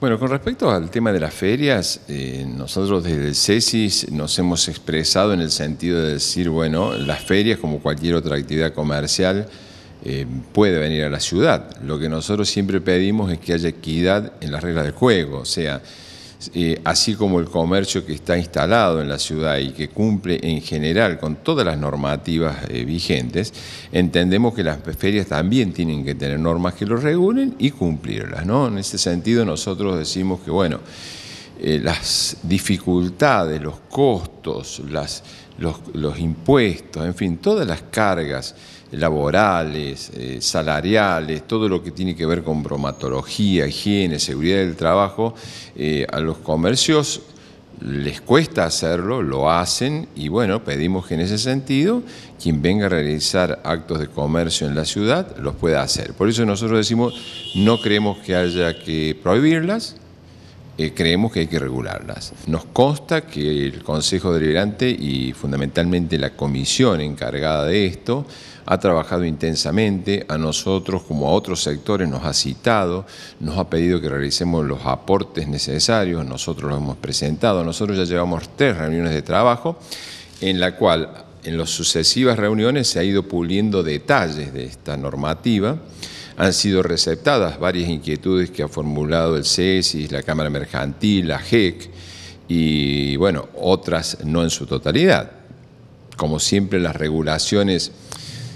Bueno, con respecto al tema de las ferias, eh, nosotros desde el CESIS nos hemos expresado en el sentido de decir, bueno, las ferias, como cualquier otra actividad comercial, eh, puede venir a la ciudad. Lo que nosotros siempre pedimos es que haya equidad en las reglas del juego, o sea, eh, así como el comercio que está instalado en la ciudad y que cumple en general con todas las normativas eh, vigentes, entendemos que las ferias también tienen que tener normas que lo regulen y cumplirlas. ¿no? En ese sentido nosotros decimos que, bueno, eh, las dificultades, los costos, los, impuestos, en fin, todas las cargas laborales, eh, salariales, todo lo que tiene que ver con bromatología, higiene, seguridad del trabajo, eh, a los comercios les cuesta hacerlo, lo hacen y bueno, pedimos que en ese sentido quien venga a realizar actos de comercio en la ciudad los pueda hacer. Por eso nosotros decimos, no creemos que haya que prohibirlas, eh, creemos que hay que regularlas. Nos consta que el Consejo Deliberante y fundamentalmente la comisión encargada de esto ha trabajado intensamente, a nosotros como a otros sectores nos ha citado, nos ha pedido que realicemos los aportes necesarios, nosotros los hemos presentado, nosotros ya llevamos tres reuniones de trabajo en la cual en las sucesivas reuniones se ha ido puliendo detalles de esta normativa han sido receptadas varias inquietudes que ha formulado el CESIS, la Cámara Mercantil, la GEC y, bueno, otras no en su totalidad. Como siempre, las regulaciones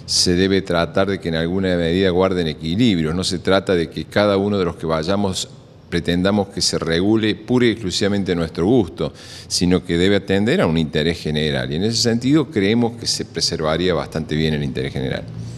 se debe tratar de que en alguna medida guarden equilibrio. No se trata de que cada uno de los que vayamos pretendamos que se regule pura y exclusivamente a nuestro gusto, sino que debe atender a un interés general. Y en ese sentido creemos que se preservaría bastante bien el interés general.